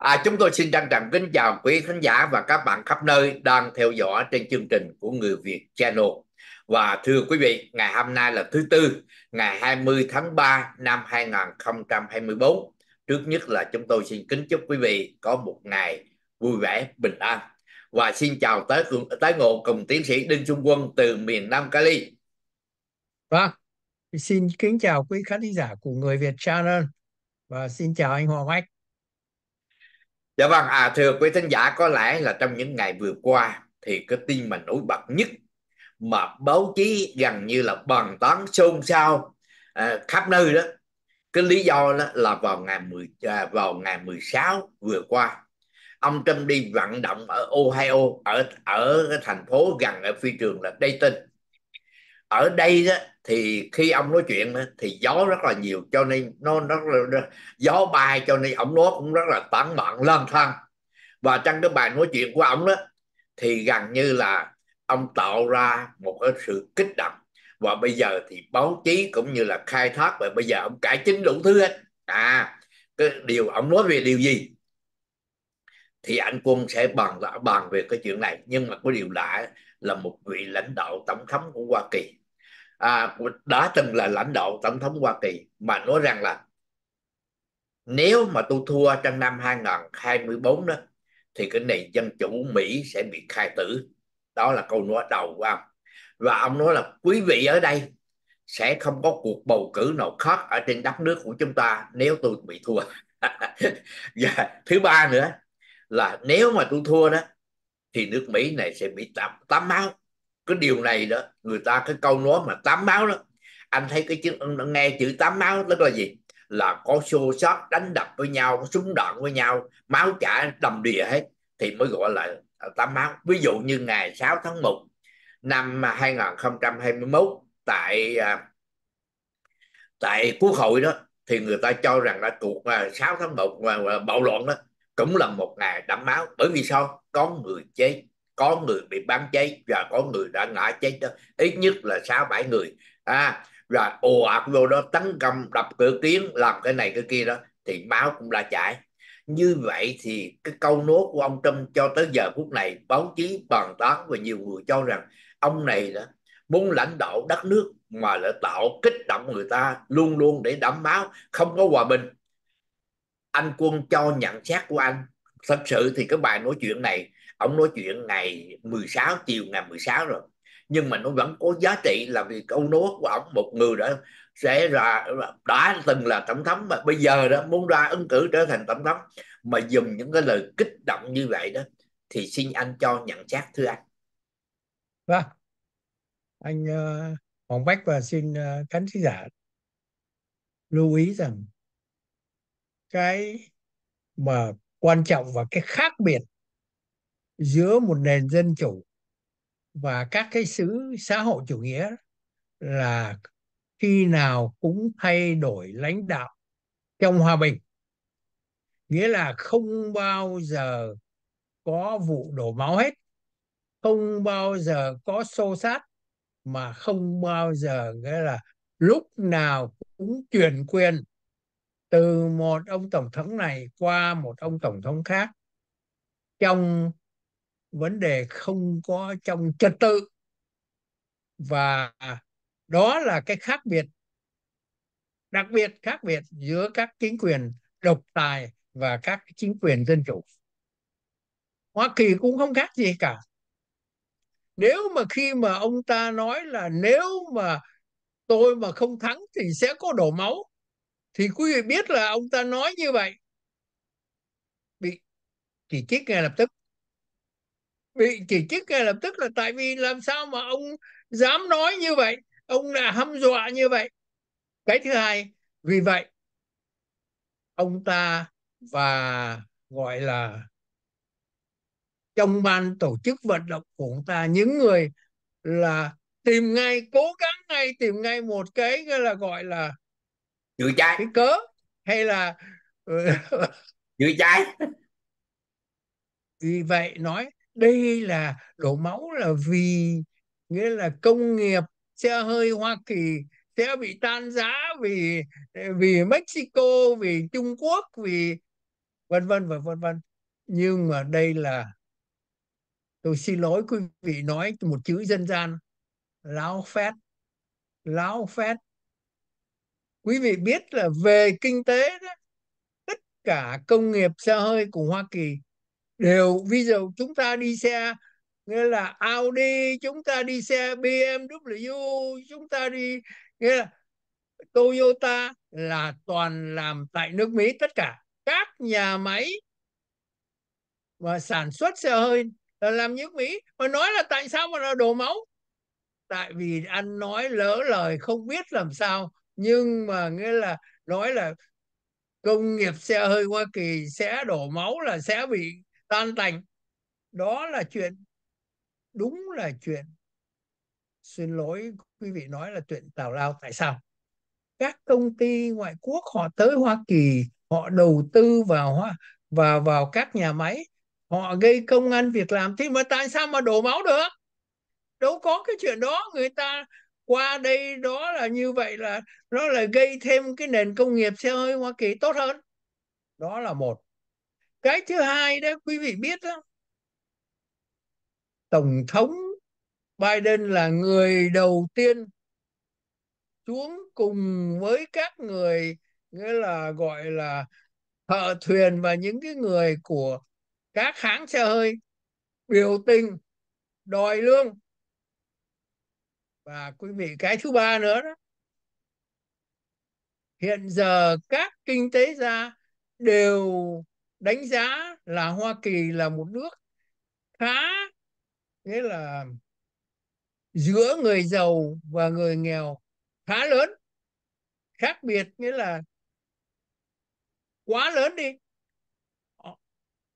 À, chúng tôi xin trân trọng kính chào quý khán giả và các bạn khắp nơi đang theo dõi trên chương trình của Người Việt Channel. Và thưa quý vị, ngày hôm nay là thứ Tư, ngày 20 tháng 3 năm 2024. Trước nhất là chúng tôi xin kính chúc quý vị có một ngày vui vẻ, bình an. Và xin chào tới tới ngộ cùng tiến sĩ Đinh Trung Quân từ miền Nam Cali. Vâng, xin kính chào quý khán giả của Người Việt Channel và xin chào anh Hoàng Oách dạ vâng à thưa quý thính giả có lẽ là trong những ngày vừa qua thì cái tin mà nổi bật nhất mà báo chí gần như là bàn tán xôn xao à, khắp nơi đó cái lý do đó là vào ngày 10 à, vào ngày 16 vừa qua ông Trump đi vận động ở Ohio ở ở cái thành phố gần ở phi trường là Dayton ở đây đó, thì khi ông nói chuyện đó, thì gió rất là nhiều cho nên nó rất là gió bay cho nên ông nói cũng rất là tản mạn lang thang và trong cái bài nói chuyện của ông đó thì gần như là ông tạo ra một cái sự kích động và bây giờ thì báo chí cũng như là khai thác và bây giờ ông cải chính đủ thứ hết à cái điều ông nói về điều gì thì anh quân sẽ bàn bàn về cái chuyện này nhưng mà có điều lạ là một vị lãnh đạo tổng thống của Hoa Kỳ à, đã từng là lãnh đạo tổng thống Hoa Kỳ mà nói rằng là nếu mà tôi thua trong năm 2024 đó thì cái nền dân chủ Mỹ sẽ bị khai tử đó là câu nói đầu của ông và ông nói là quý vị ở đây sẽ không có cuộc bầu cử nào khác ở trên đất nước của chúng ta nếu tôi bị thua và dạ, thứ ba nữa là nếu mà tôi thua đó thì nước Mỹ này sẽ bị tắm tắm máu cái điều này đó người ta cái câu nói mà tám máu đó anh thấy cái chữ nghe chữ tám máu tức là gì là có xô xát đánh đập với nhau có súng đạn với nhau máu chảy đầm đìa hết thì mới gọi là à, tám máu ví dụ như ngày 6 tháng 1 năm 2021 tại à, tại quốc hội đó thì người ta cho rằng là cuộc 6 à, tháng 1 bạo loạn đó cũng là một ngày đẫm máu bởi vì sao có người chết có người bị bắn chết và có người đã ngã chết đó ít nhất là sáu bảy người à, và ồ ạt vô đó tấn công đập cửa kiến làm cái này cái kia đó thì báo cũng đã chạy. như vậy thì cái câu nốt của ông Trump cho tới giờ phút này báo chí bàn tán và nhiều người cho rằng ông này đó muốn lãnh đạo đất nước mà lại tạo kích động người ta luôn luôn để đảm bảo không có hòa bình anh quân cho nhận xét của anh thật sự thì cái bài nói chuyện này ông nói chuyện ngày 16 chiều ngày 16 rồi nhưng mà nó vẫn có giá trị là vì câu nói của ông một người đã sẽ ra đã từng là tổng thống mà bây giờ đó muốn ra ứng cử trở thành tổng thống mà dùng những cái lời kích động như vậy đó thì xin anh cho nhận xét thưa anh vâng anh ờ, Hoàng Bách và xin ờ, khán thính giả lưu ý rằng cái mà quan trọng và cái khác biệt giữa một nền dân chủ và các cái xứ xã hội chủ nghĩa là khi nào cũng thay đổi lãnh đạo trong hòa bình nghĩa là không bao giờ có vụ đổ máu hết không bao giờ có xô sát mà không bao giờ nghĩa là lúc nào cũng chuyển quyền từ một ông tổng thống này qua một ông tổng thống khác trong vấn đề không có trong trật tự và đó là cái khác biệt đặc biệt khác biệt giữa các chính quyền độc tài và các chính quyền dân chủ hoa kỳ cũng không khác gì cả nếu mà khi mà ông ta nói là nếu mà tôi mà không thắng thì sẽ có đổ máu thì quý vị biết là ông ta nói như vậy bị chỉ trích ngay lập tức bị chỉ trích ngay lập tức là tại vì làm sao mà ông dám nói như vậy ông là hăm dọa như vậy cái thứ hai vì vậy ông ta và gọi là trong ban tổ chức vận động của ông ta những người là tìm ngay cố gắng ngay tìm ngay một cái là gọi là chữa cháy cái cớ hay là ừ. chữa cháy vì vậy nói đây là đổ máu là vì nghĩa là công nghiệp xe hơi Hoa Kỳ sẽ bị tan giá vì vì Mexico vì Trung Quốc vì vân vân và vân vân nhưng mà đây là tôi xin lỗi quý vị nói một chữ dân gian láo phét láo phét quý vị biết là về kinh tế đó tất cả công nghiệp xe hơi của Hoa Kỳ đều ví dụ chúng ta đi xe nghĩa là Audi chúng ta đi xe BMW chúng ta đi nghĩa là Toyota là toàn làm tại nước Mỹ tất cả các nhà máy và sản xuất xe hơi là làm nước Mỹ mà nói là tại sao mà nó đổ máu tại vì ăn nói lỡ lời không biết làm sao nhưng mà nghĩa là nói là công nghiệp xe hơi Hoa Kỳ sẽ đổ máu là sẽ bị tan tành đó là chuyện đúng là chuyện xin lỗi quý vị nói là chuyện tào lao tại sao các công ty ngoại quốc họ tới Hoa Kỳ họ đầu tư vào hoa và vào các nhà máy họ gây công ăn việc làm thì mà tại sao mà đổ máu được đâu có cái chuyện đó người ta qua đây đó là như vậy là nó là gây thêm cái nền công nghiệp xe hơi Hoa Kỳ tốt hơn đó là một cái thứ hai đó quý vị biết đó tổng thống Biden là người đầu tiên xuống cùng với các người nghĩa là gọi là thợ thuyền và những cái người của các hãng xe hơi biểu tình đòi lương và quý vị cái thứ ba nữa đó hiện giờ các kinh tế gia đều đánh giá là Hoa Kỳ là một nước khá nghĩa là giữa người giàu và người nghèo khá lớn khác biệt nghĩa là quá lớn đi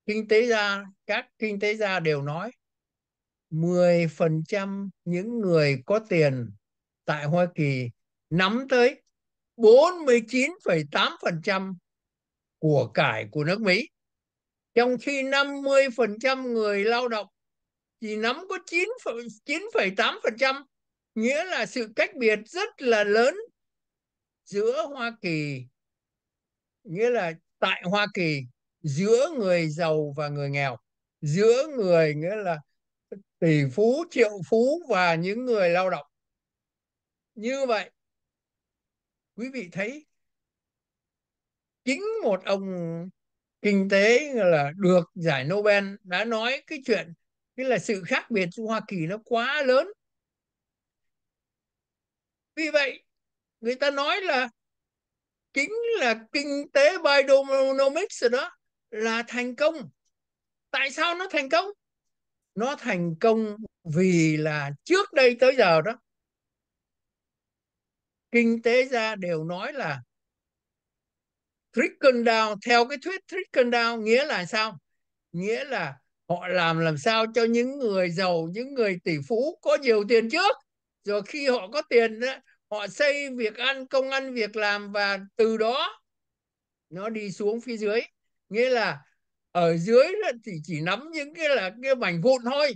kinh tế gia các kinh tế gia đều nói 10% những người có tiền tại Hoa Kỳ nắm tới 49,8% của cải của nước Mỹ. Trong khi 50% người lao động chỉ nắm có 9,8%, nghĩa là sự cách biệt rất là lớn giữa Hoa Kỳ, nghĩa là tại Hoa Kỳ giữa người giàu và người nghèo, giữa người nghĩa là tỷ phú triệu phú và những người lao động như vậy quý vị thấy chính một ông kinh tế là được giải Nobel đã nói cái chuyện cái là sự khác biệt giữa Hoa Kỳ nó quá lớn vì vậy người ta nói là chính là kinh tế Bidenomics đó là thành công tại sao nó thành công nó thành công vì là trước đây tới giờ đó kinh tế gia đều nói là trickle down theo cái thuyết trickle down nghĩa là sao nghĩa là họ làm làm sao cho những người giàu những người tỷ phú có nhiều tiền trước rồi khi họ có tiền đó, họ xây việc ăn công ăn việc làm và từ đó nó đi xuống phía dưới nghĩa là ở dưới thì chỉ nắm những cái là cái mảnh vụn thôi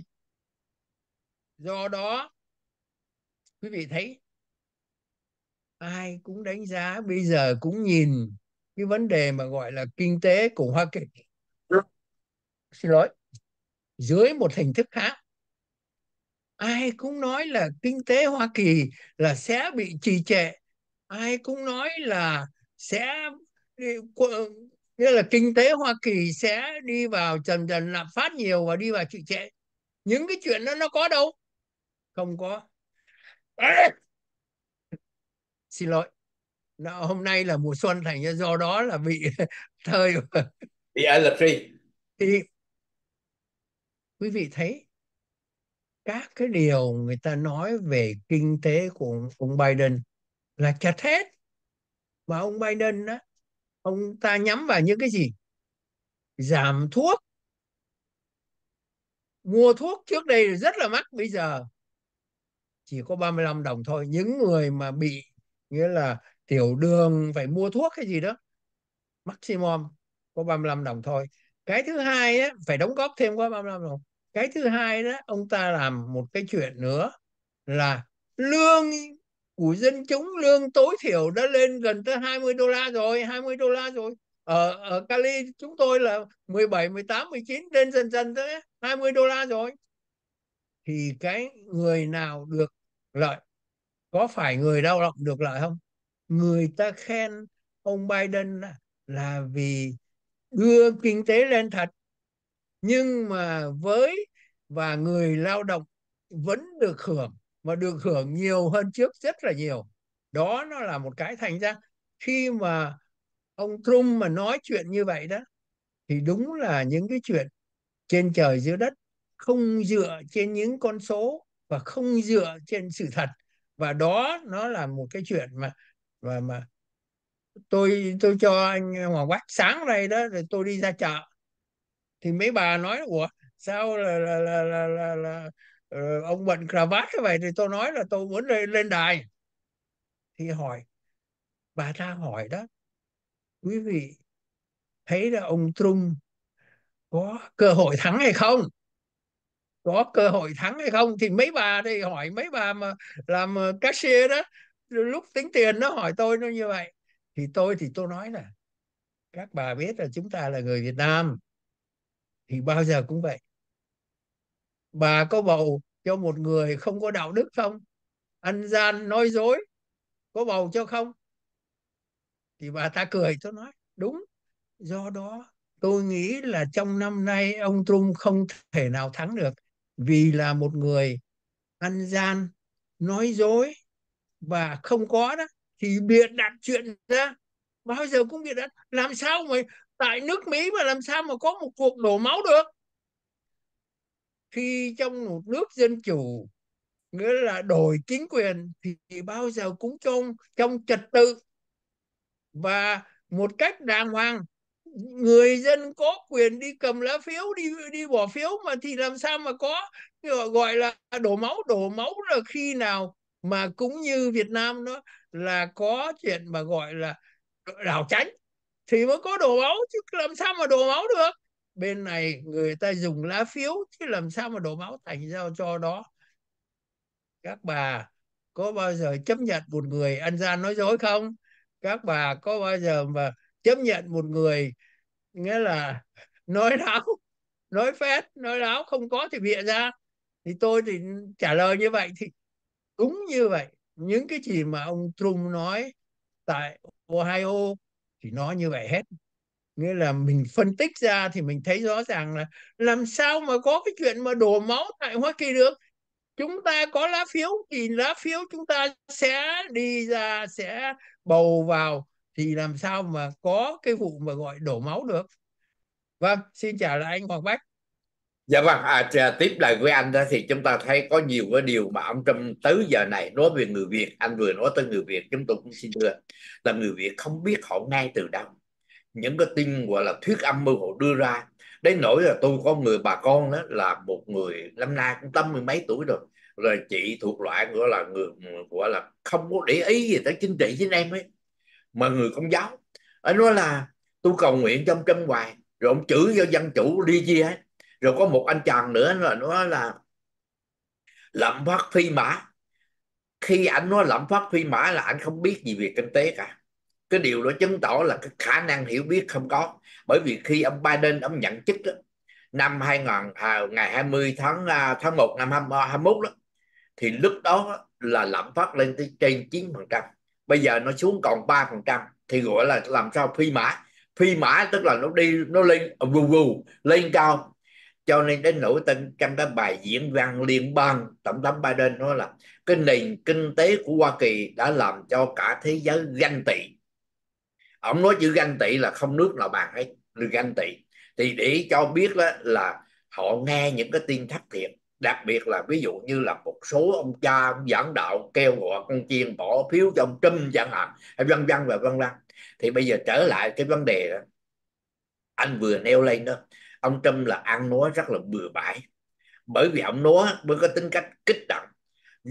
do đó quý vị thấy ai cũng đánh giá bây giờ cũng nhìn cái vấn đề mà gọi là kinh tế của Hoa Kỳ xin lỗi dưới một hình thức khác ai cũng nói là kinh tế Hoa Kỳ là sẽ bị trì trệ ai cũng nói là sẽ nghĩa là kinh tế Hoa Kỳ sẽ đi vào dần dần lạm phát nhiều và đi vào trì trệ những cái chuyện đó nó có đâu không có à, xin lỗi nó, hôm nay là mùa xuân thành do đó là bị thời bị allergy thì quý vị thấy các cái điều người ta nói về kinh tế của ông Biden là chặt hết mà ông Biden đó ông ta nhắm vào những cái gì giảm thuốc mua thuốc trước đây rất là mắc bây giờ chỉ có 35 đồng thôi những người mà bị nghĩa là tiểu đường phải mua thuốc hay gì đó maximum có 35 đồng thôi cái thứ hai ấy, phải đóng góp thêm có 35 đồng cái thứ hai đó ông ta làm một cái chuyện nữa là lương của dân chúng lương tối thiểu đã lên gần tới 20 đô la rồi 20 đô la rồi ở, ở Cali chúng tôi là 17 18 19 lên dần dần tới 20 đô la rồi thì cái người nào được lợi có phải người lao động được lợi không người ta khen ông Biden là vì đưa kinh tế lên thật nhưng mà với và người lao động vẫn được hưởng mà được hưởng nhiều hơn trước rất là nhiều đó nó là một cái thành ra khi mà ông Trump mà nói chuyện như vậy đó thì đúng là những cái chuyện trên trời dưới đất không dựa trên những con số và không dựa trên sự thật và đó nó là một cái chuyện mà mà mà tôi tôi cho anh Hoàng Quách sáng nay đó rồi tôi đi ra chợ thì mấy bà nói ủa sao là là là là, là, là Ờ, ông bận cà vát như vậy thì tôi nói là tôi muốn lên, lên đài thì hỏi bà ta hỏi đó quý vị thấy là ông Trung có cơ hội thắng hay không có cơ hội thắng hay không thì mấy bà thì hỏi mấy bà mà làm ờ, cashier đó lúc tính tiền nó hỏi tôi nó như vậy thì tôi thì tôi nói là các bà biết là chúng ta là người Việt Nam thì bao giờ cũng vậy bà có bầu cho một người không có đạo đức không ăn gian nói dối có bầu cho không thì bà ta cười tôi nói đúng do đó tôi nghĩ là trong năm nay ông Trump không thể nào thắng được vì là một người ăn gian nói dối và không có đó thì biện đặt chuyện ra bao giờ cũng biện đặt làm sao mà tại nước Mỹ mà làm sao mà có một cuộc đổ máu được khi trong một nước dân chủ nghĩa là đổi chính quyền thì bao giờ cũng trong trong trật tự và một cách đàng hoàng người dân có quyền đi cầm lá phiếu đi đi bỏ phiếu mà thì làm sao mà có gọi là đổ máu đổ máu là khi nào mà cũng như Việt Nam nó là có chuyện mà gọi là đảo tránh thì mới có đổ máu chứ làm sao mà đổ máu được bên này người ta dùng lá phiếu chứ làm sao mà đổ máu thành ra cho đó các bà có bao giờ chấp nhận một người ăn gian nói dối không các bà có bao giờ mà chấp nhận một người nghĩa là nói láo nói phét nói láo không có thì bịa ra thì tôi thì trả lời như vậy thì đúng như vậy những cái gì mà ông Trump nói tại Ohio thì nói như vậy hết nghĩa là mình phân tích ra thì mình thấy rõ ràng là làm sao mà có cái chuyện mà đổ máu tại Hoa Kỳ được chúng ta có lá phiếu thì lá phiếu chúng ta sẽ đi ra sẽ bầu vào thì làm sao mà có cái vụ mà gọi đổ máu được vâng xin chào lại anh Hoàng Bách dạ vâng à, tiếp lời với anh đó thì chúng ta thấy có nhiều cái điều mà ông Trump tới giờ này nói về người Việt anh vừa nói tới người Việt chúng tôi cũng xin thưa là người Việt không biết họ ngay từ đâu những cái tin gọi là thuyết âm mưu họ đưa ra đến nỗi là tôi có người bà con đó là một người năm nay cũng tám mươi mấy tuổi rồi rồi chị thuộc loại gọi là người gọi là không có để ý gì tới chính trị với anh em ấy mà người công giáo anh nói là tôi cầu nguyện trong chân hoài rồi ông chữ cho dân chủ đi chia ấy. rồi có một anh chàng nữa là nó là lạm phát phi mã khi anh nói lạm phát phi mã là anh không biết gì về kinh tế cả cái điều đó chứng tỏ là cái khả năng hiểu biết không có bởi vì khi ông Biden ông nhận chức đó, năm 2000 à, ngày 20 tháng à, tháng 1 năm 21 à, đó thì lúc đó là lạm phát lên tới trên 9% bây giờ nó xuống còn 3% thì gọi là làm sao phi mã phi mã tức là nó đi nó lên à, vù vù lên cao cho nên đến nổi tân trong cái bài diễn văn liên bang tổng thống Biden nói là cái nền kinh tế của Hoa Kỳ đã làm cho cả thế giới ganh tị ông nói chữ ganh tị là không nước nào bằng hết được ganh tị thì để cho biết đó là họ nghe những cái tin thất thiệt đặc biệt là ví dụ như là một số ông cha ông giảng đạo kêu gọi con chiên bỏ phiếu cho ông trump chẳng hạn hay vân vân và vân vân thì bây giờ trở lại cái vấn đề đó anh vừa nêu lên đó ông trump là ăn nói rất là bừa bãi bởi vì ông nói với cái tính cách kích động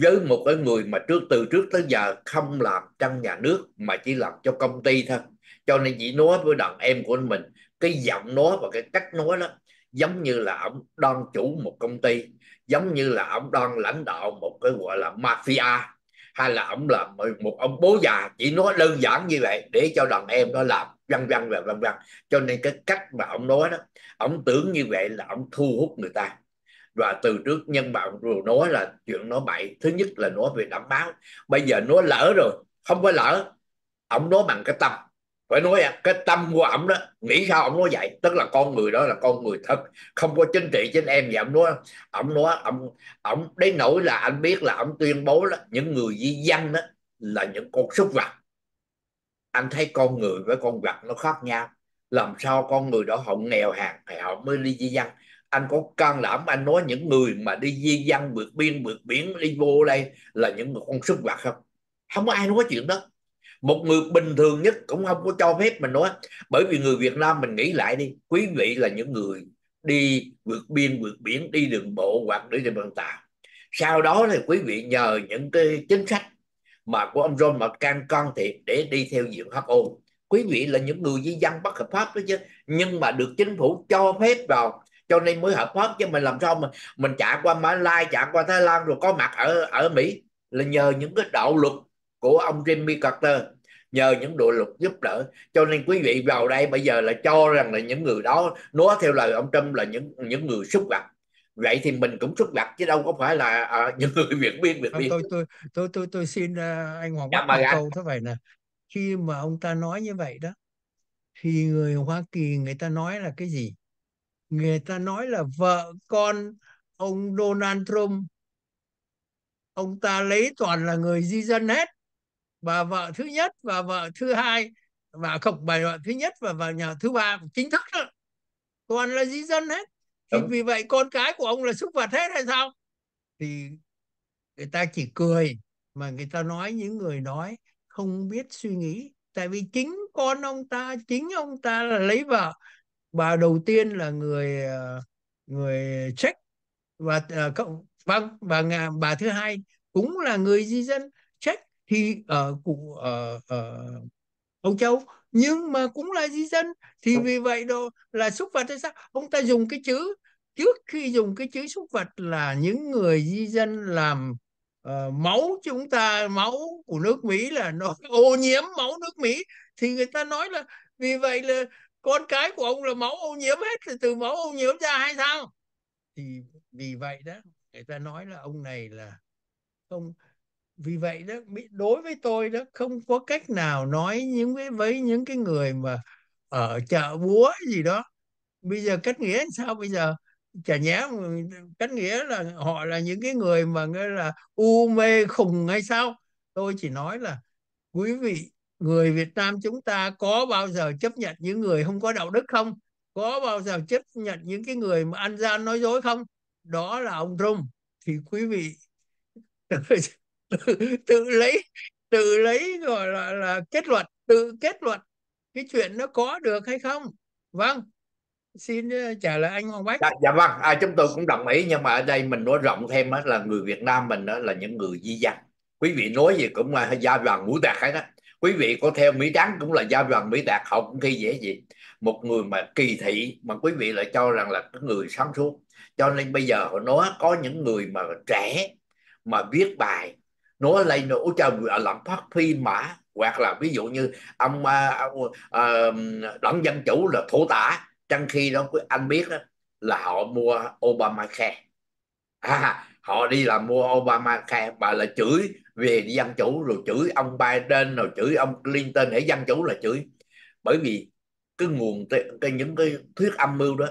với một cái người mà trước từ trước tới giờ không làm trong nhà nước mà chỉ làm cho công ty thôi cho nên chỉ nói với đàn em của mình cái giọng nói và cái cách nói đó giống như là ông đoan chủ một công ty giống như là ông đoan lãnh đạo một cái gọi là mafia hay là ông là một ông bố già chỉ nói đơn giản như vậy để cho đàn em nó làm vân vân và vân vân cho nên cái cách mà ông nói đó ông tưởng như vậy là ông thu hút người ta và từ trước nhân bạn vừa nói là chuyện nói bậy thứ nhất là nói về đảm báo bây giờ nói lỡ rồi không có lỡ ông nói bằng cái tâm phải nói à, cái tâm của ổng đó nghĩ sao ổng nói vậy tức là con người đó là con người thật không có chính trị trên em vậy ổng nói ổng nói ổng ổng đấy nổi là anh biết là ổng tuyên bố là những người di dân đó là những con súc vật anh thấy con người với con vật nó khác nhau làm sao con người đó họ nghèo hàng thì họ mới đi di dân anh có can đảm anh nói những người mà đi di dân vượt biên vượt biển đi vô đây là những con súc vật không không có ai nói chuyện đó một người bình thường nhất cũng không có cho phép mình nói bởi vì người Việt Nam mình nghĩ lại đi quý vị là những người đi vượt biên vượt biển đi đường bộ hoặc đi trên bằng tàu sau đó thì quý vị nhờ những cái chính sách mà của ông John McCain can thiệp để đi theo diện WHO quý vị là những người di dân bất hợp pháp đó chứ nhưng mà được chính phủ cho phép vào cho nên mới hợp pháp chứ mình làm sao mà mình chạy qua Mã Lai chạy qua Thái Lan rồi có mặt ở ở Mỹ là nhờ những cái đạo luật của ông Jimmy Carter nhờ những đội luật giúp đỡ cho nên quý vị vào đây bây giờ là cho rằng là những người đó nói theo lời ông Trump là những những người xúc vật vậy thì mình cũng xúc vật chứ đâu có phải là à, những người Việt Biên Việt Biên tôi tôi tôi tôi tôi xin uh, anh Hoàng dạ, Bắc một câu thế vậy nè khi mà ông ta nói như vậy đó thì người Hoa Kỳ người ta nói là cái gì người ta nói là vợ con ông Donald Trump ông ta lấy toàn là người di dân hết và vợ thứ nhất và vợ thứ hai và không bài vợ thứ nhất và vợ nhà thứ ba chính thức đó. toàn là di dân hết thì vì vậy con cái của ông là súc vật hết hay sao thì người ta chỉ cười mà người ta nói những người nói không biết suy nghĩ tại vì chính con ông ta chính ông ta là lấy vợ bà đầu tiên là người ờ, người Czech và ờ, cộng vâng và bà, bà thứ hai cũng là người di dân thì ở uh, cũng ở, ở Âu Châu nhưng mà cũng là di dân thì vì vậy đó là xúc vật hay sao ông ta dùng cái chữ trước khi dùng cái chữ xúc vật là những người di dân làm uh, máu chúng ta máu của nước Mỹ là nó ô nhiễm máu nước Mỹ thì người ta nói là vì vậy là con cái của ông là máu ô nhiễm hết là từ máu ô nhiễm ra hay sao thì vì vậy đó người ta nói là ông này là không vì vậy đó đối với tôi đó không có cách nào nói những với, với những cái người mà ở chợ búa gì đó bây giờ cách nghĩa sao bây giờ chả nhẽ cách nghĩa là họ là những cái người mà nghe là u mê khùng hay sao tôi chỉ nói là quý vị người Việt Nam chúng ta có bao giờ chấp nhận những người không có đạo đức không có bao giờ chấp nhận những cái người mà ăn gian nói dối không đó là ông Trung thì quý vị tự, tự lấy tự lấy gọi là là kết luận tự kết luận cái chuyện nó có được hay không vâng xin ờ, trả lời anh Hoàng Bách dạ, dạ vâng à, chúng tôi cũng đồng ý nhưng mà ở đây mình nói rộng thêm á, là người Việt Nam mình đó là những người di dân quý vị nói gì cũng là gia đoàn ngũ tạc hết đó quý vị có theo Mỹ Trắng cũng là gia đoàn Mỹ Đạt họ cũng khi dễ gì một người mà kỳ thị mà quý vị lại cho rằng là cái người sáng suốt cho nên bây giờ họ nói có những người mà trẻ mà viết bài nó lây nổ cho làm phát phi mã hoặc là ví dụ như ông uh, uh, đảng dân chủ là thổ tả trong khi đó anh biết là họ mua Obamacare à, họ đi là mua Obama khe bà là chửi về dân chủ rồi chửi ông Biden rồi chửi ông Clinton để dân chủ là chửi bởi vì cái nguồn cái những cái thuyết âm mưu đó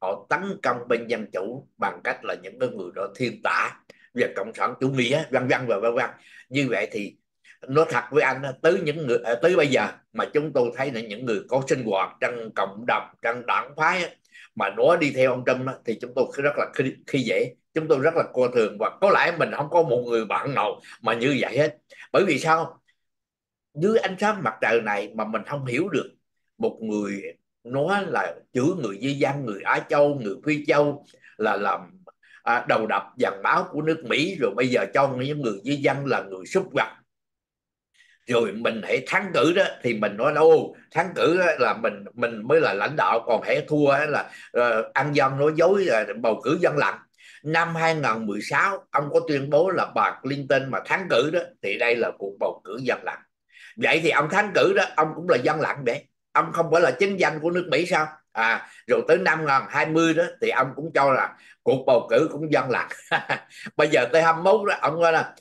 họ tấn công bên dân chủ bằng cách là những cái người đó thiên tả việc cộng sản chủ nghĩa vân vân và vân vân như vậy thì nó thật với anh tới những người à, tới bây giờ mà chúng tôi thấy là những người có sinh hoạt trong cộng đồng trong đảng phái mà nó đi theo ông Trump thì chúng tôi rất là khi, khi dễ chúng tôi rất là coi thường và có lẽ mình không có một người bạn nào mà như vậy hết bởi vì sao dưới ánh sáng mặt trời này mà mình không hiểu được một người nó là chữ người di dân người Á Châu người Phi Châu là làm à, đầu đập dàn báo của nước Mỹ rồi bây giờ cho những người di dân là người súc vật rồi mình hãy thắng cử đó thì mình nói đâu thắng cử là mình mình mới là lãnh đạo còn hãy thua là uh, ăn dân nói dối uh, bầu cử dân lặng năm 2016 ông có tuyên bố là bà Clinton mà thắng cử đó thì đây là cuộc bầu cử dân lặng vậy thì ông thắng cử đó ông cũng là dân lặng đấy ông không phải là chính danh của nước Mỹ sao à rồi tới năm 2020 đó thì ông cũng cho là cuộc bầu cử cũng dân lạc bây giờ tới 21 đó ông nói là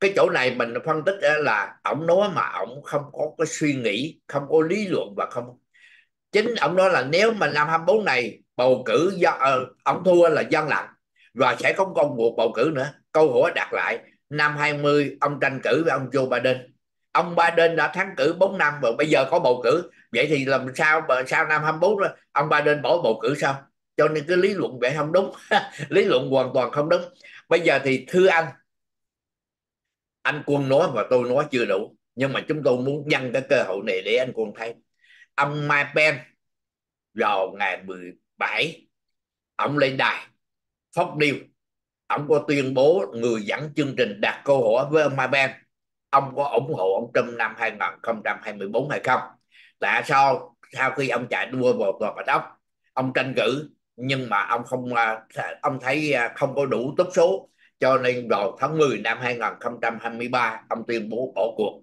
cái chỗ này mình phân tích là ông nói mà ông không có cái suy nghĩ không có lý luận và không chính ông nói là nếu mà năm 24 này bầu cử do ờ, ông thua là dân lặng và sẽ không còn cuộc bầu cử nữa câu hỏi đặt lại năm 20 ông tranh cử với ông Joe Biden ông Biden đã thắng cử 4 năm và bây giờ có bầu cử vậy thì làm sao mà sau năm 24 đó, ông Biden bỏ bầu cử sao cho nên cái lý luận vậy không đúng lý luận hoàn toàn không đúng bây giờ thì thưa anh anh quân nói và tôi nói chưa đủ nhưng mà chúng tôi muốn dành cái cơ hội này để anh quân thấy ông Mike Pence vào ngày 17 ông lên đài Fox News ông có tuyên bố người dẫn chương trình đặt câu hỏi với ông Mike Pence ông có ủng hộ ông Trump năm 2024 hay không tại sao sau khi ông chạy đua vào tòa bạch ốc ông tranh cử nhưng mà ông không à, ông thấy à, không có đủ tốt số cho nên vào tháng 10 năm 2023 ông tuyên bố bỏ cuộc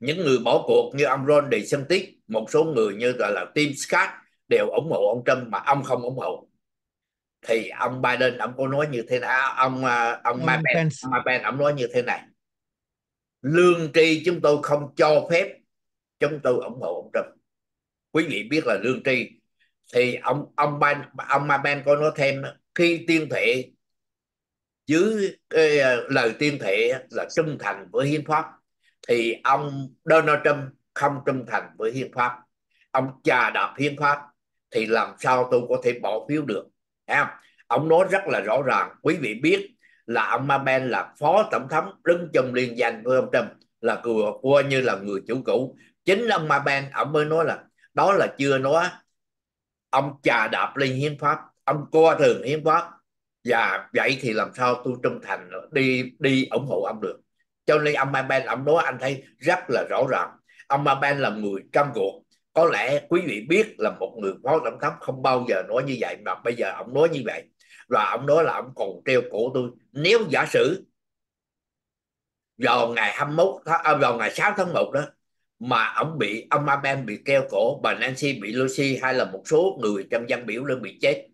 những người bỏ cuộc như ông Ron DeSantis một số người như gọi là Tim Scott đều ủng hộ ông Trump mà ông không ủng hộ thì ông Biden ông có nói như thế nào ông à, ông, ông Mike Pence. Mike Pence ông nói như thế này lương tri chúng tôi không cho phép chúng tôi ủng hộ ông Trump quý vị biết là lương tri thì ông ông ban ông ma ban có nói thêm khi tiên thệ dưới cái lời tiên thệ là trung thành với hiến pháp thì ông Donald Trump không trung thành với hiến pháp ông chà đạp hiến pháp thì làm sao tôi có thể bỏ phiếu được ha ông nói rất là rõ ràng quý vị biết là ông Ben là phó tổng thống đứng chung liên danh với ông Trump là coi như là người chủ cũ chính ông Ben ông mới nói là đó là chưa nói ông trà đạp lên hiến pháp ông coi thường hiến pháp và vậy thì làm sao tôi trung thành đi đi ủng hộ ông được cho nên ông Aben ông nói anh thấy rất là rõ ràng ông Aben là người cam cuộc có lẽ quý vị biết là một người phó tổng thống không bao giờ nói như vậy mà bây giờ ông nói như vậy và ông nói là ông còn treo cổ tôi nếu giả sử vào ngày 21 tháng à, vào ngày 6 tháng 1 đó mà ông bị ông Aben bị keo cổ bà Nancy bị Lucy hay là một số người trong dân biểu đơn bị chết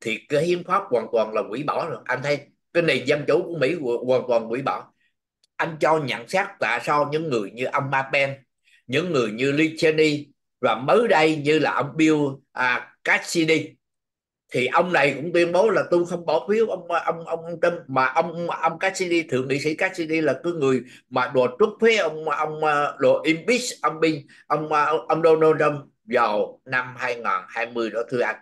thì cái hiến pháp hoàn toàn là quỷ bỏ rồi anh thấy cái nền dân chủ của Mỹ hoàn toàn quỷ bỏ anh cho nhận xét tại sao những người như ông Aben những người như Lee Cheney và mới đây như là ông Bill à, Cassidy thì ông này cũng tuyên bố là tôi không bỏ phiếu ông ông ông ông Trump mà ông ông Cassidy thượng nghị sĩ Cassidy là cái người mà đùa trước phía ông ông ờ, đùa impeach ông Biden ông ờ, ông Donald Trump vào năm 2020 đó thưa anh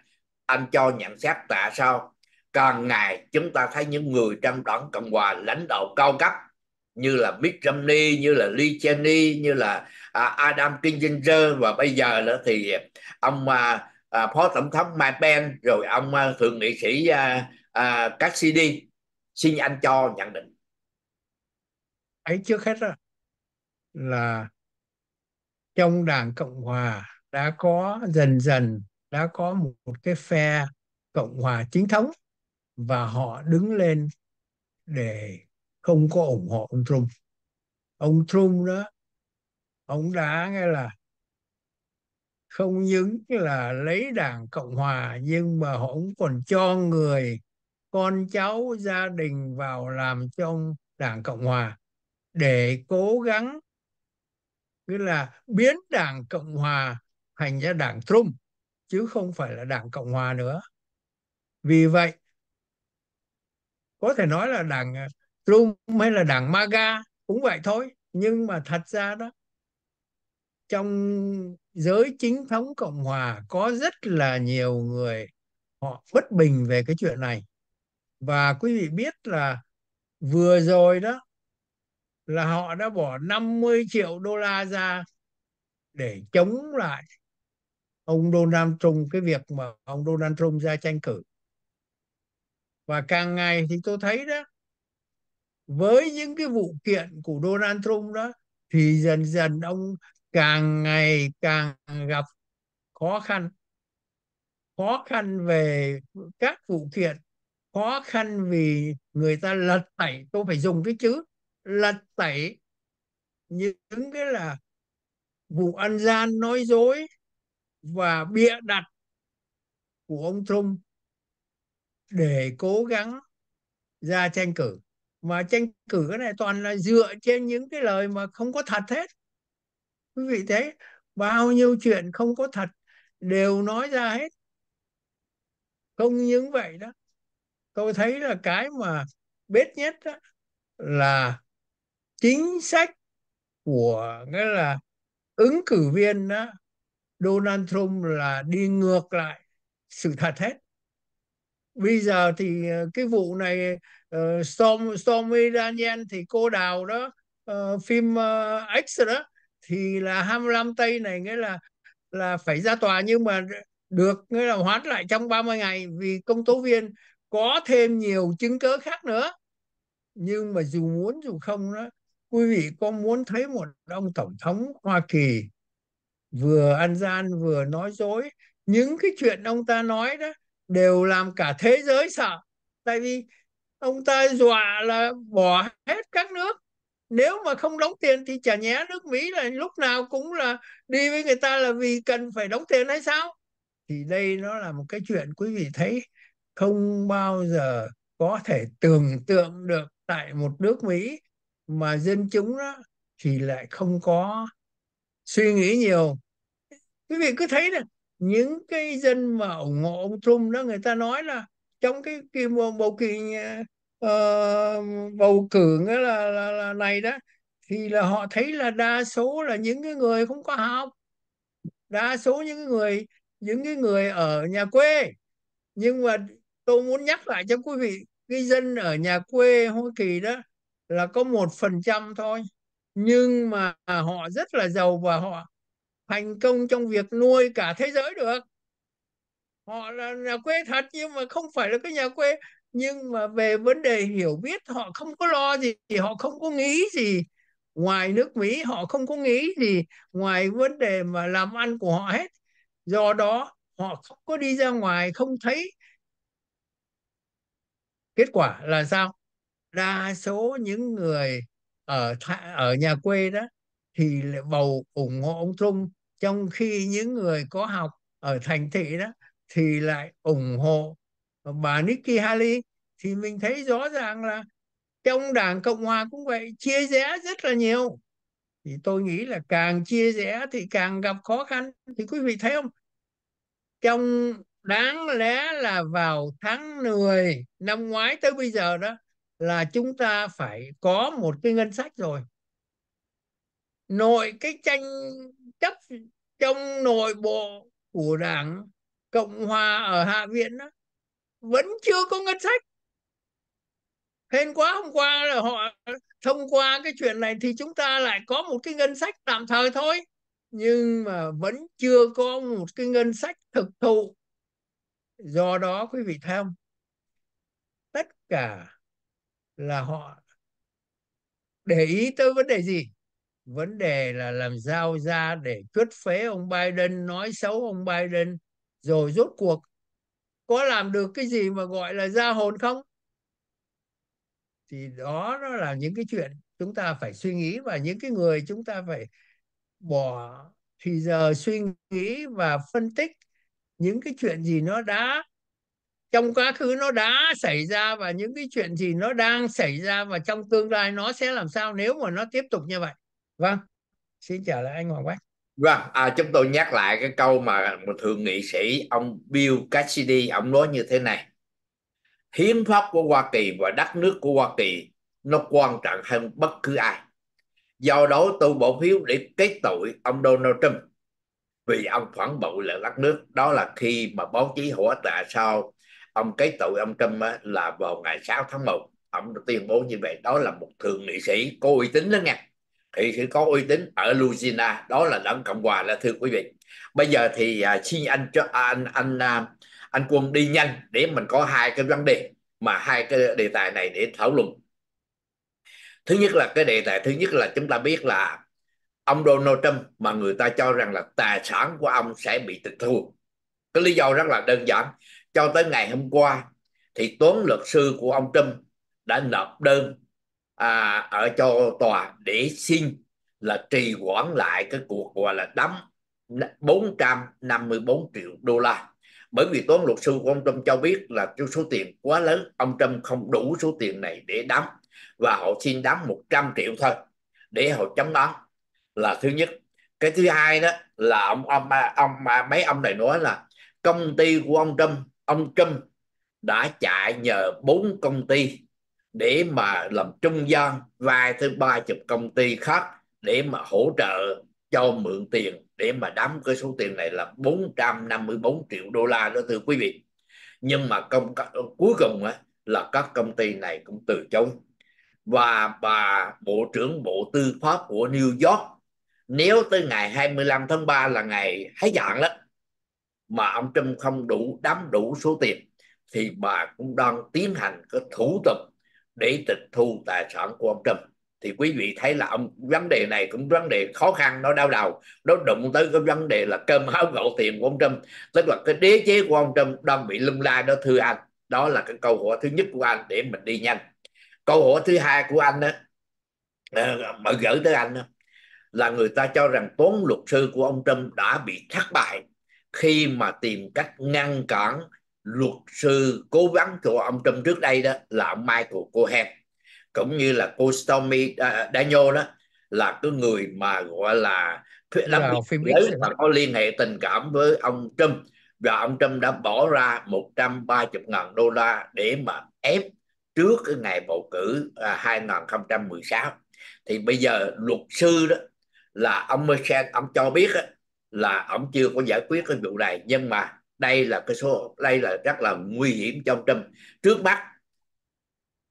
anh cho nhận xét tại sao càng ngày chúng ta thấy những người trong đoàn cộng hòa lãnh đạo cao cấp như là Mitt Romney, như là Lee Cheney, như là à, Adam Kinzinger và bây giờ nữa thì ông à, à, phó tổng thống Mike Pence rồi ông à, thượng nghị sĩ à, à, Cassidy xin anh cho nhận định ấy trước hết đó, là trong đảng cộng hòa đã có dần dần đã có một, một cái phe cộng hòa chính thống và họ đứng lên để không có ủng hộ ông Trump ông Trump đó ông đã nghe là không những là lấy đảng cộng hòa nhưng mà họ cũng còn cho người con cháu gia đình vào làm trong đảng cộng hòa để cố gắng nghĩa là biến đảng cộng hòa thành ra đảng Trump chứ không phải là đảng cộng hòa nữa vì vậy có thể nói là đảng ờ, Trump hay là đảng MAGA cũng vậy thôi nhưng mà thật ra đó trong giới chính thống cộng hòa có rất là nhiều người họ bất bình về cái chuyện này và quý vị biết là vừa rồi đó là họ đã bỏ 50 triệu đô la ra để chống lại ông Donald Trump cái việc mà ông Donald Trump ra tranh cử và càng ngày thì tôi thấy đó với những cái vụ kiện của Donald Trump đó thì dần dần ông càng ngày càng gặp khó khăn khó khăn về các vụ kiện khó khăn vì người ta lật tẩy tôi phải dùng cái chữ lật tẩy những cái là vụ ăn gian nói dối và bịa đặt của ông Trump để cố gắng ra tranh cử mà tranh cử cái này toàn là dựa trên những cái lời mà không có thật hết quý vị thấy bao nhiêu chuyện không có thật đều nói ra hết không những vậy đó tôi thấy là cái mà bết nhất đó là chính sách của nghĩa là ứng cử viên đó Donald Trump là đi ngược lại sự thật hết bây giờ thì ờ, cái vụ này uh, Storm Stormy Daniel thì cô đào đó uh, phim uh, X đó thì là 25 tây này nghĩa là là phải ra tòa nhưng mà được nghĩa là hoãn lại trong 30 ngày vì công tố viên có thêm nhiều chứng cứ khác nữa nhưng mà dù muốn dù không đó quý vị có muốn thấy một ông tổng thống Hoa Kỳ vừa ăn gian vừa nói dối những cái chuyện ông ta nói đó đều làm cả thế giới sợ tại vì ông ta dọa là bỏ hết các nước nếu mà không đóng tiền thì chả nhé nước Mỹ là lúc nào cũng là đi với người ta là vì cần phải đóng tiền hay sao thì đây nó là một cái chuyện quý vị thấy không bao giờ có thể tưởng tượng được tại một nước Mỹ mà dân chúng đó thì lại không có suy nghĩ nhiều quý vị cứ thấy này những cái dân mà ủng hộ ông Trump đó người ta nói là trong cái, cái bầu kỳ uh, bầu cử là, là, là này đó thì là họ thấy là đa số là những cái người không có học đa số những người những cái người ở nhà quê nhưng mà tôi muốn nhắc lại cho quý vị cái dân ở nhà quê hoa kỳ đó là có một phần trăm thôi nhưng mà họ rất là giàu và họ thành công trong việc nuôi cả thế giới được họ là nhà quê thật nhưng mà không phải là cái nhà quê nhưng mà về vấn đề hiểu biết họ không có lo gì họ không có nghĩ gì ngoài nước Mỹ họ không có nghĩ gì ngoài vấn đề mà làm ăn của họ hết do đó họ không có đi ra ngoài không thấy kết quả là sao đa số những người ở ở nhà quê đó thì bầu ủng hộ ông Trung trong khi những người có học ở thành thị đó thì lại ủng hộ và bà Nikki Haley thì mình thấy rõ ràng là trong đảng cộng hòa cũng vậy chia rẽ rất là nhiều thì tôi nghĩ là càng chia rẽ thì càng gặp khó khăn thì quý vị thấy không trong đáng lẽ là vào tháng 10 năm ngoái tới bây giờ đó là chúng ta phải có một cái ngân sách rồi nội cái tranh chấp trong nội bộ của đảng cộng hòa ở hạ viện đó vẫn chưa có ngân sách hên quá hôm qua là họ thông qua cái chuyện này thì chúng ta lại có một cái ngân sách tạm thời thôi nhưng mà vẫn chưa có một cái ngân sách thực thụ do đó quý vị thấy không tất cả là họ để ý tới vấn đề gì vấn đề là làm sao ra để cướp phế ông Biden nói xấu ông Biden rồi rốt cuộc có làm được cái gì mà gọi là ra hồn không thì đó nó là những cái chuyện chúng ta phải suy nghĩ và những cái người chúng ta phải bỏ thì giờ suy nghĩ và phân tích những cái chuyện gì nó đã trong quá khứ nó đã xảy ra và những cái chuyện gì nó đang xảy ra và trong tương lai nó sẽ làm sao nếu mà nó tiếp tục như vậy vâng xin trả lại anh hoàng bách Vâng, à, chúng tôi nhắc lại cái câu mà một thượng nghị sĩ ông Bill Cassidy ông nói như thế này. Hiến pháp của Hoa Kỳ và đất nước của Hoa Kỳ nó quan trọng hơn bất cứ ai. Do đó tôi bỏ phiếu để kết tội ông Donald Trump vì ông phản bội lại đất nước. Đó là khi mà báo chí hỏa tạ sau ông kết tội ông Trump là vào ngày 6 tháng 1 ông tuyên bố như vậy đó là một thượng nghị sĩ có uy tín đó nha thì có uy tín ở Louisiana đó là đảng cộng hòa là thưa quý vị bây giờ thì à, xin anh cho à, anh anh à, anh quân đi nhanh để mình có hai cái vấn đề mà hai cái đề tài này để thảo luận thứ nhất là cái đề tài thứ nhất là chúng ta biết là ông Donald Trump mà người ta cho rằng là tài sản của ông sẽ bị tịch thu cái lý do rất là đơn giản cho tới ngày hôm qua thì toán luật sư của ông Trump đã nộp đơn à, ở cho tòa để xin là trì hoãn lại cái cuộc gọi là đóng 454 triệu đô la bởi vì toán luật sư của ông Trump cho biết là số tiền quá lớn ông Trump không đủ số tiền này để đóng và họ xin đóng 100 triệu thôi để họ chấm đoán là thứ nhất cái thứ hai đó là ông ông ông mấy ông này nói là công ty của ông Trump ông Trump đã chạy nhờ bốn công ty để mà làm trung gian vài thêm ba chục công ty khác để mà hỗ trợ cho mượn tiền để mà đóng cái số tiền này là 454 triệu đô la đó thưa quý vị nhưng mà công cuối cùng á, là các công ty này cũng từ chối và bà bộ trưởng bộ tư pháp của New York nếu tới ngày 25 tháng 3 là ngày hết hạn đó mà ông Trump không đủ đóng đủ số tiền thì bà cũng đang tiến hành cái thủ tục để tịch thu tài sản của ông Trump thì quý vị thấy là ông vấn đề này cũng vấn đề khó khăn nó đau đầu nó đụng tới cái vấn đề là cơm áo gạo tiền của ông Trump tức là cái đế chế của ông Trump đang bị lung lai đó thưa anh đó là cái câu hỏi thứ nhất của anh để mình đi nhanh câu hỏi thứ hai của anh đó ờ, mà gửi tới anh đó, là người ta cho rằng tốn luật sư của ông Trump đã bị thất bại khi mà tìm cách ngăn cản luật sư cố vấn của ông Trump trước đây đó là ông Michael Cohen cũng như là cô Stormy uh, Daniel đó là cái người mà gọi là lắm là mà có liên hệ tình cảm với ông Trump và ông Trump đã bỏ ra 130 ngàn đô la để mà ép trước cái ngày bầu cử 2016 à, thì bây giờ luật sư đó là ông Mersen ông cho biết đó, là ông chưa có giải quyết cái vụ này nhưng mà đây là cái số đây là rất là nguy hiểm cho ông Trump trước mắt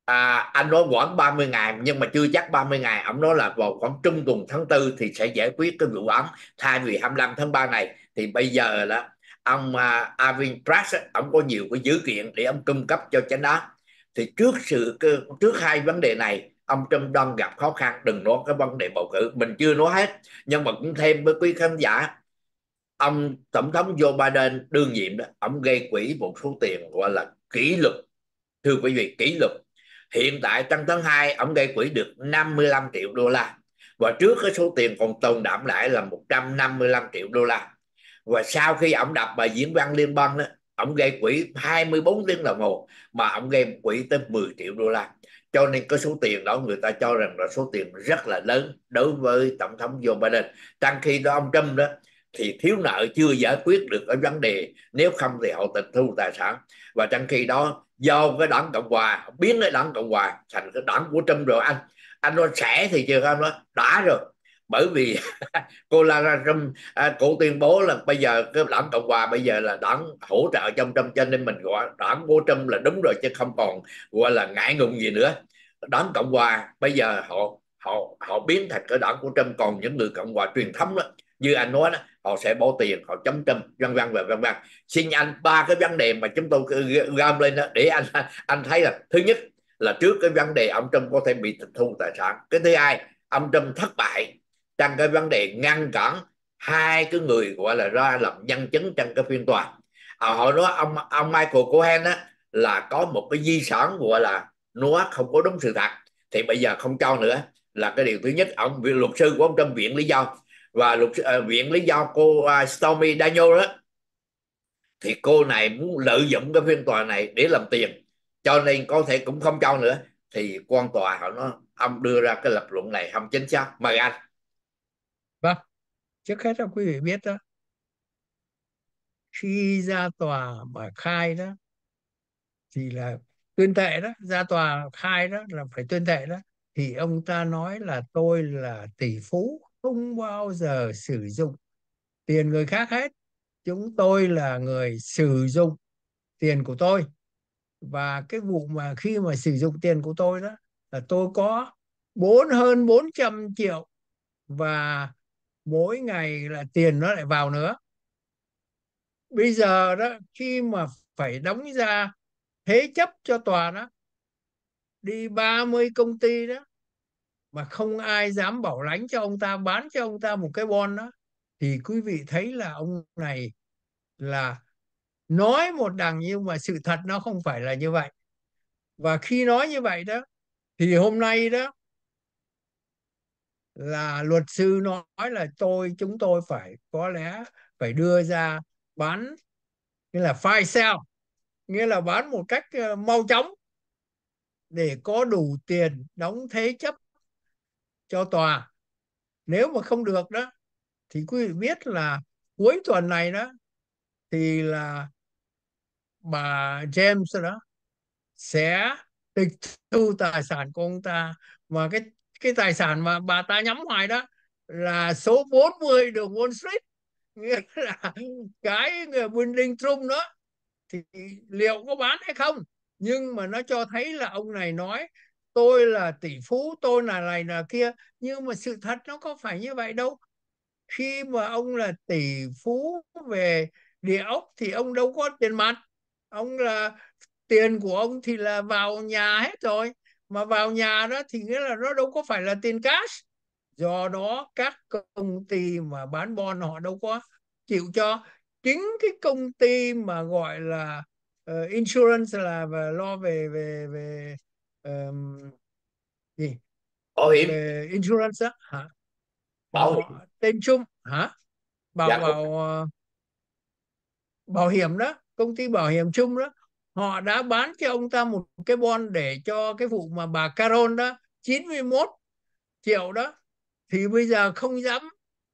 à, anh nói khoảng 30 ngày nhưng mà chưa chắc 30 ngày ông nói là vào khoảng trung tuần tháng tư thì sẽ giải quyết cái vụ án thay vì 25 tháng 3 này thì bây giờ là ông uh, à, Avin Press ông có nhiều cái dữ kiện để ông cung cấp cho chánh đó thì trước sự trước hai vấn đề này ông Trump đang gặp khó khăn đừng nói cái vấn đề bầu cử mình chưa nói hết nhưng mà cũng thêm với quý khán giả ông tổng thống Joe Biden đương nhiệm đó ông gây quỹ một số tiền gọi là kỷ lục thưa quý vị kỷ lục hiện tại trong tháng 2 ông gây quỹ được 55 triệu đô la và trước cái số tiền còn tồn đạm lại là 155 triệu đô la và sau khi ông đập bài diễn văn liên bang đó ông gây quỹ 24 tiếng đồng hồ mà ông gây quỹ tới 10 triệu đô la cho nên cái số tiền đó người ta cho rằng là số tiền rất là lớn đối với tổng thống Joe Biden trong khi đó ông Trump đó thì thiếu nợ chưa giải quyết được cái vấn đề nếu không thì họ tịch thu tài sản và trong khi đó do cái đảng cộng hòa biến cái đảng cộng hòa thành cái đảng của trump rồi anh anh nói sẽ thì chưa anh nói đã rồi bởi vì cô Lara Trump à, cô tuyên bố là bây giờ cái đảng cộng hòa bây giờ là đảng hỗ trợ trong Trump cho nên mình gọi đảng của Trump là đúng rồi chứ không còn gọi là ngại ngùng gì nữa đảng cộng hòa bây giờ họ họ họ biến thành cái đảng của Trump còn những người cộng hòa truyền thống đó như anh nói đó, họ sẽ bỏ tiền họ chấm tâm vân vân và vân vân xin anh ba cái vấn đề mà chúng tôi gom lên đó để anh anh thấy là thứ nhất là trước cái vấn đề ông Trump có thể bị tịch thu tài sản cái thứ hai ông Trump thất bại trong cái vấn đề ngăn cản hai cái người gọi là ra làm nhân chứng trong cái phiên tòa à, họ nói ông ông Michael Cohen á là có một cái di sản gọi là nó không có đúng sự thật thì bây giờ không cho nữa là cái điều thứ nhất ông luật sư của ông Trump viện lý do và luật uh, à, viện lý do cô uh, Stormy Daniel đó thì cô này muốn lợi dụng cái phiên tòa này để làm tiền cho nên có thể cũng không cho nữa thì quan tòa họ nó ông đưa ra cái lập luận này không chính xác mời anh vâng trước hết là quý vị biết đó khi ra tòa mà khai đó thì là tuyên thệ đó ra tòa khai đó là phải tuyên thệ đó thì ông ta nói là tôi là tỷ phú không bao giờ sử dụng tiền người khác hết chúng tôi là người sử dụng tiền của tôi và cái vụ mà khi mà sử dụng tiền của tôi đó là tôi có bốn hơn 400 triệu và mỗi ngày là tiền nó lại vào nữa bây giờ đó khi mà phải đóng ra thế chấp cho tòa đó đi 30 công ty đó mà không ai dám bảo lãnh cho ông ta bán cho ông ta một cái bon đó thì quý vị thấy là ông này là nói một đằng nhưng mà sự thật nó không phải là như vậy và khi nói như vậy đó thì hôm nay đó là luật sư nói là tôi chúng tôi phải có lẽ phải đưa ra bán nghĩa là file sale nghĩa là bán một cách ờ, mau chóng để có đủ tiền đóng thế chấp cho tòa nếu mà không được đó thì quý vị biết là cuối tuần này đó thì là bà James đó sẽ tịch thu tài sản của ông ta mà cái cái tài sản mà bà ta nhắm hoài đó là số 40 đường Wall Street nghĩa là cái người Winding Trump đó thì liệu có bán hay không nhưng mà nó cho thấy là ông này nói tôi là tỷ phú tôi là này là kia nhưng mà sự thật nó có phải như vậy đâu khi mà ông là tỷ phú về địa ốc thì ông đâu có tiền mặt ông là tiền của ông thì là vào nhà hết rồi mà vào nhà đó thì nghĩa là nó đâu có phải là tiền cash do đó các công ty mà bán bon họ đâu có chịu cho chính cái công ty mà gọi là uh, insurance là lo về về về um, gì bảo hiểm uh, insurance á hả bảo, bảo hiểm. tên chung hả bảo dạ, bảo uh, bảo hiểm đó công ty bảo hiểm chung đó họ đã bán cho ông ta một cái bon để cho cái vụ mà bà Carol đó 91 triệu đó thì bây giờ không dám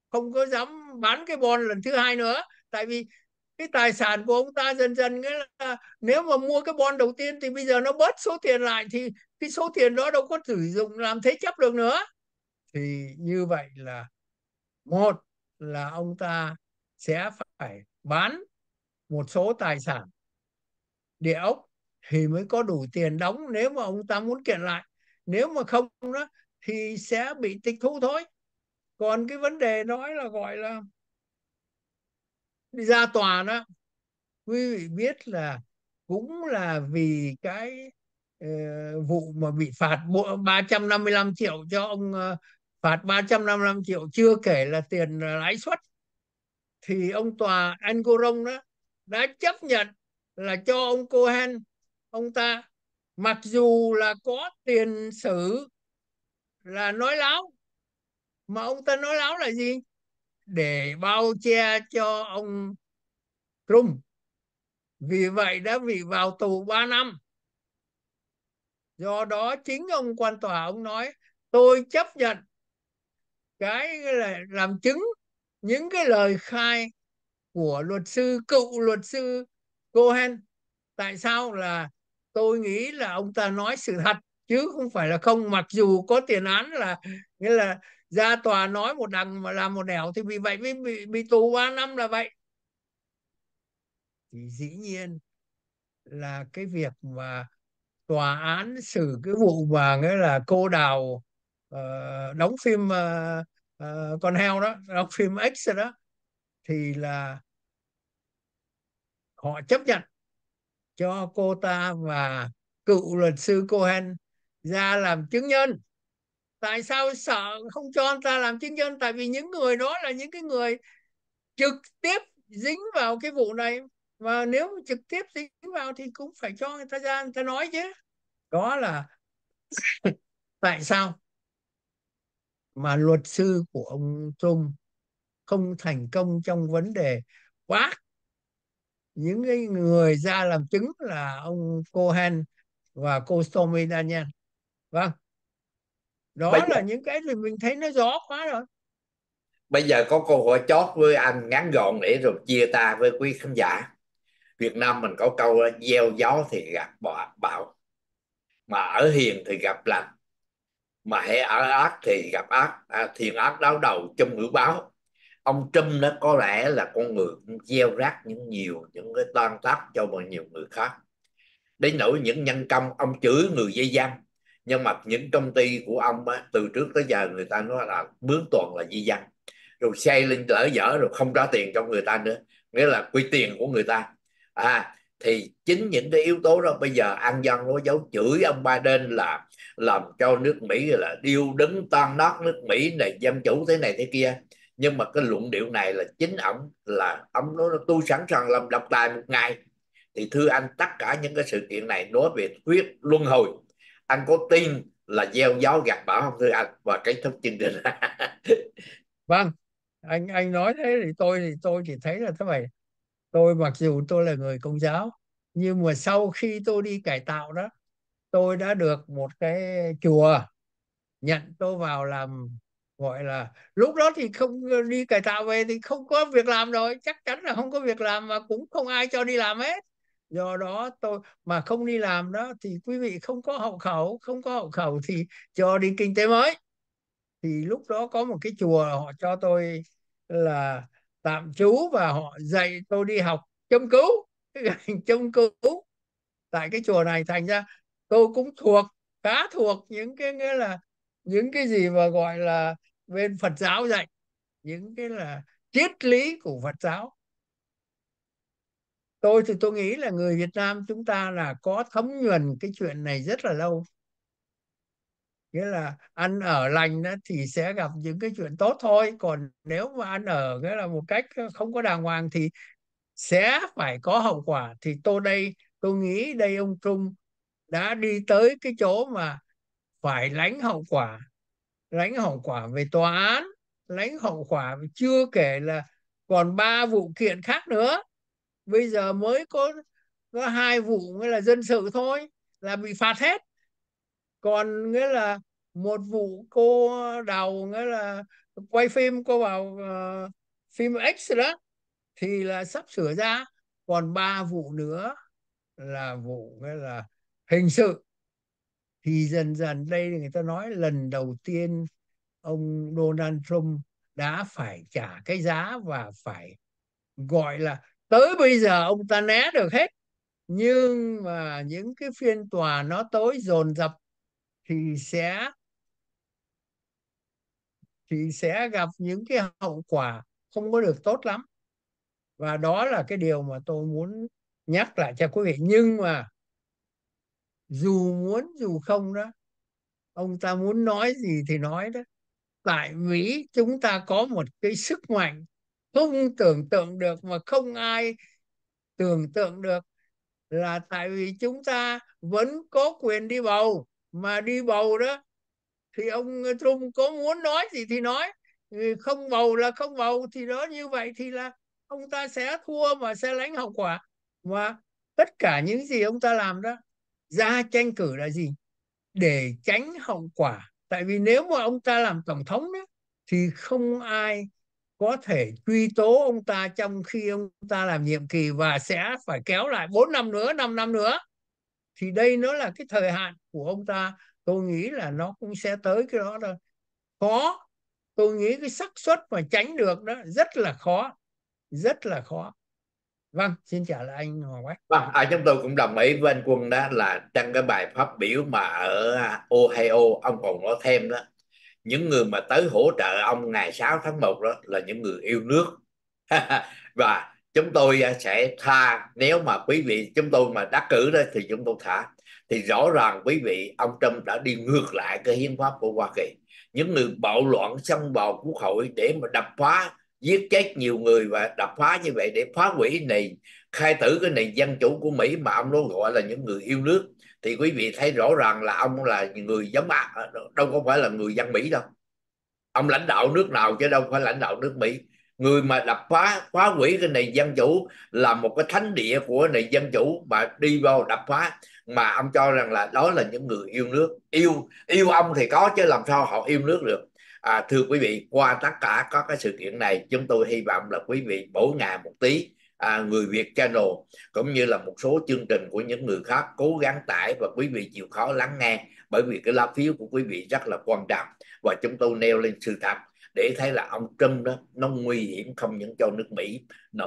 không có dám bán cái bon lần thứ hai nữa tại vì cái tài sản của ông ta dần dần nghĩa là nếu mà mua cái bon đầu tiên thì bây giờ nó bớt số tiền lại thì cái số tiền đó đâu có sử dụng làm thế chấp được nữa thì như vậy là một là ông ta sẽ phải bán một số tài sản địa ốc thì mới có đủ tiền đóng nếu mà ông ta muốn kiện lại nếu mà không đó thì sẽ bị tịch thu thôi còn cái vấn đề nói là gọi là ra tòa đó quý vị biết là cũng là vì cái uh, vụ mà bị phạt 355 triệu cho ông uh, phạt 355 triệu chưa kể là tiền ờ, lãi suất thì ông tòa Anh cô rông đó đã chấp nhận là cho ông Cohen ông ta mặc dù là có tiền sử là nói láo mà ông ta nói láo là gì để bao che cho ông Trump. Vì vậy đã bị vào tù 3 năm. Do đó chính ông quan tòa ông nói tôi chấp nhận cái là làm chứng những cái lời khai của luật sư cựu luật sư Cohen tại sao là tôi nghĩ là ông ta nói sự thật chứ không phải là không mặc dù có tiền án là nghĩa là ra tòa nói một đằng mà làm một nẻo thì vì vậy mới bị, bị tù 3 năm là vậy thì dĩ nhiên là cái việc mà tòa án xử cái vụ mà nghĩa là cô đào uh, đóng phim uh, uh, con heo đó đóng phim X đó thì là họ chấp nhận cho cô ta và cựu luật sư Cohen ra làm chứng nhân tại sao sợ không cho anh ta làm chứng nhân tại vì những người đó là những cái người trực tiếp dính vào cái vụ này và nếu trực tiếp dính vào thì cũng phải cho người ta ra người ta nói chứ đó là tại sao mà luật sư của ông Trung không thành công trong vấn đề quá những cái người ra làm chứng là ông Cohen và cô Stormy Daniel vâng đó bây là giờ... những cái thì mình thấy nó rõ quá rồi bây giờ có câu hỏi chót với anh ngắn gọn để rồi chia ta với quý khán giả Việt Nam mình có câu gieo gió thì gặp bão mà ở hiền thì gặp lành mà hãy ở ác thì gặp ác à, thiền ác đáo đầu trong ngữ báo ông Trump nó có lẽ là con người gieo rác những nhiều những cái toan tác cho mọi nhiều người khác đến nỗi những nhân công ông chửi người dây dăng nhưng mà những công ty của ông á, từ trước tới giờ người ta nói là bướng toàn là di dân rồi xây lên lỡ dở rồi không trả tiền cho người ta nữa nghĩa là quy tiền của người ta à thì chính những cái yếu tố đó bây giờ an dân nói dấu chửi ông Biden là làm cho nước Mỹ là điêu đứng tan nát nước Mỹ này dân chủ thế này thế kia nhưng mà cái luận điệu này là chính ông là ông nói là tôi sẵn sàng làm độc tài một ngày thì thưa anh tất cả những cái sự kiện này nói về thuyết luân hồi anh có tin là gieo gió gặt bão không thưa anh và kết thúc chương trình vâng anh anh nói thế thì tôi thì tôi chỉ thấy là thế này tôi mặc dù tôi là người công giáo nhưng mà sau khi tôi đi cải tạo đó tôi đã được một cái chùa nhận tôi vào làm gọi là lúc đó thì không đi cải tạo về thì không có việc làm rồi chắc chắn là không có việc làm mà cũng không ai cho đi làm hết do đó tôi mà không đi làm đó thì quý vị không có hậu khẩu không có hậu khẩu thì cho đi kinh tế mới thì lúc đó có một cái chùa họ cho tôi là tạm trú và họ dạy tôi đi học châm cứu châm cứu tại cái chùa này thành ra tôi cũng thuộc khá thuộc những cái nghĩa là những cái gì mà gọi là bên Phật giáo dạy những cái là triết lý của Phật giáo tôi thì tôi nghĩ là người Việt Nam chúng ta là có thấm nhuần cái chuyện này rất là lâu nghĩa là ăn ở lành đó thì sẽ gặp những cái chuyện tốt thôi còn nếu mà ăn ở nghĩa là một cách không có đàng hoàng thì sẽ phải có hậu quả thì tôi đây tôi nghĩ đây ông Trung đã đi tới cái chỗ mà phải lãnh hậu quả lãnh hậu quả về tòa án lãnh hậu quả chưa kể là còn ba vụ kiện khác nữa bây giờ mới có có hai vụ nghĩa là dân sự thôi là bị phạt hết còn nghĩa là một vụ cô đào nghĩa là quay phim cô vào uh, ờ, phim X đó thì là sắp sửa ra còn ba vụ nữa là vụ nghĩa là hình sự thì dần dần đây người ta nói lần đầu tiên ông Donald Trump đã phải trả cái giá và phải gọi là tới bây giờ ông ta né được hết nhưng mà những cái phiên tòa nó tối dồn dập thì sẽ thì sẽ gặp những cái hậu quả không có được tốt lắm và đó là cái điều mà tôi muốn nhắc lại cho quý vị nhưng mà dù muốn dù không đó ông ta muốn nói gì thì nói đó tại mỹ chúng ta có một cái sức mạnh không tưởng tượng được mà không ai tưởng tượng được là tại vì chúng ta vẫn có quyền đi bầu mà đi bầu đó thì ông Trump có muốn nói gì thì nói ừ, không bầu là không bầu thì đó như vậy thì là ông ta sẽ thua mà sẽ lãnh hậu quả và tất cả những gì ông ta làm đó ra tranh cử là gì để tránh hậu quả tại vì nếu mà ông ta làm tổng thống đó, thì không ai có thể truy tố ông ta trong khi ông ta làm nhiệm kỳ và sẽ phải kéo lại 4 năm nữa, 5 năm nữa. Thì đây nó là cái thời hạn của ông ta. Tôi nghĩ là nó cũng sẽ tới cái đó thôi. Khó. Tôi nghĩ cái xác suất mà tránh được đó rất là khó. Rất là khó. Vâng, xin trả lại anh Hoàng quách Vâng, à, chúng tôi cũng đồng ý với anh Quân đó là trong cái bài phát biểu mà ở Ohio ông còn nói thêm đó những người mà tới hỗ trợ ông ngày 6 tháng 1 đó là những người yêu nước và chúng tôi à, sẽ tha nếu mà quý vị chúng tôi mà đắc cử đó thì chúng tôi thả thì rõ ràng quý vị ông Trump đã đi ngược lại cái hiến pháp của Hoa Kỳ những người bạo loạn xông vào quốc hội để mà đập phá giết chết nhiều người và đập phá như vậy để phá hủy này khai tử cái nền dân chủ của Mỹ mà ông luôn gọi là những người yêu nước thì quý vị thấy rõ ràng là ông là người giống đâu có phải là người dân Mỹ đâu ông lãnh đạo nước nào chứ đâu phải lãnh đạo nước Mỹ người mà đập phá phá hủy cái nền dân chủ là một cái thánh địa của nền dân chủ mà đi vào đập phá mà ông cho rằng là đó là những người yêu nước yêu yêu ông thì có chứ làm sao họ yêu nước được à, thưa quý vị qua tất cả các cái sự kiện này chúng tôi hy vọng là quý vị bổ ngà một tí à, người Việt Channel cũng như là một số chương trình của những người khác cố gắng tải và quý vị chịu khó lắng nghe bởi vì cái lá phiếu của quý vị rất là quan trọng và chúng tôi nêu lên sự thật để thấy là ông Trump đó nó nguy hiểm không những cho nước Mỹ mà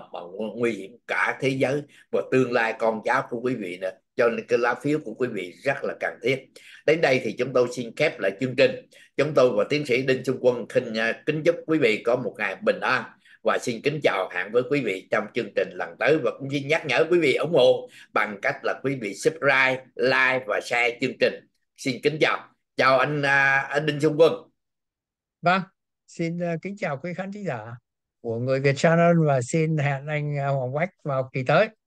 nguy hiểm cả thế giới và tương lai con cháu của quý vị nè cho nên cái lá phiếu của quý vị rất là cần thiết đến đây thì chúng tôi xin khép lại chương trình chúng tôi và tiến sĩ Đinh Trung Quân à, kính chúc quý vị có một ngày bình an và xin kính chào hẹn với quý vị trong chương trình lần tới và cũng xin nhắc nhở quý vị ủng hộ bằng cách là quý vị subscribe like và share chương trình xin kính chào chào anh à, anh Đinh trung Quân vâng xin à, kính chào quý khán giả của người Việt Channel và xin hẹn anh à, Hoàng Quách vào kỳ tới